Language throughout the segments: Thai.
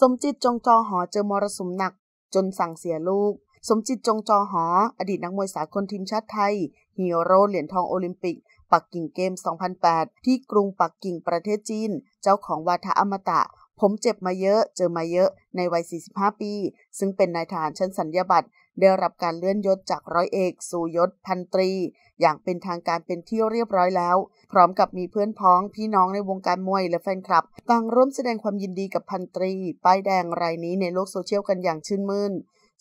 สมจิตจงจอหอเจอมรสุมหนักจนสั่งเสียลูก สมจิตจงจอหออดีตนักมวยสากลทีมชาติไทยฮีโร่เหรียญทองโอลิมปิกปักกิ่งเกม 2008 ที่กรุงปักกิ่งประเทศจีน เจ้าของวาทะอมตะผมเจ็บมาเยอะ เจอมาเยอะ ในวัย 45 ปี ซึ่งเป็นนายทหารชั้นสัญญาบัตรได้รับการเลื่อนยศจากร้อยเอก สู่ยศ พันตรี อย่างเป็นทางการเป็นที่เรียบร้อยแล้ว พร้อมกับมีเพื่อนพ้องพี่น้องในวงการมวยและแฟนคลับ ต่างร่วมแสดงความยินดีกับพันตรีป้ายแดงรายนี้ในโลกโซเชียลกันอย่างชื่นมืน่น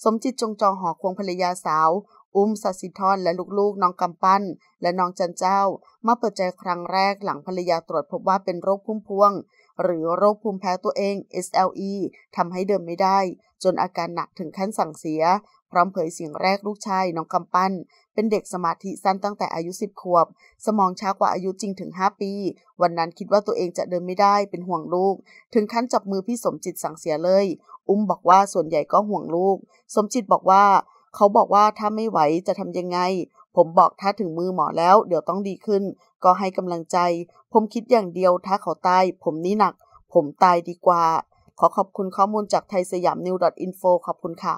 สมจิตจงจองหอควงภรรยาสาวอุ้มสัสิธรและลูกๆน้องกำปั้นและน้องจันเจ้า มาเปิดใจครั้งแรกหลังภรรยาตรวจพบว่าเป็นโรคพุ่มพวงหรือโรคภูมิแพ้ตัวเอง SLE ทำให้เดินไม่ได้ จนอาการหนักถึงขั้นสั่งเสีย พร้อมเผยเสียงแรกลูกชาย น้องกำปั้นเป็นเด็กสมาธิสั้นตั้งแต่อายุ 10ขวบ สมองช้ากว่าอายุจริงถึง 5 ปี วันนั้นคิดว่าตัวเองจะเดินไม่ได้เป็นห่วงลูก ถึงขั้นจับมือพี่สมจิตสั่งเสียเลย อุ้มบอกว่าส่วนใหญ่ก็ห่วงลูก สมจิตบอกว่าเขาบอกว่าถ้าไม่ไหวจะทำยังไง ผมบอกถ้าถึงมือหมอแล้วเดี๋ยวต้องดีขึ้น ก็ให้กำลังใจ ผมคิดอย่างเดียวถ้าเขาตาย ผมนี่หนัก ผมตายดีกว่า ขอขอบคุณข้อมูลจากไทยสยามนิว .info ขอบคุณค่ะ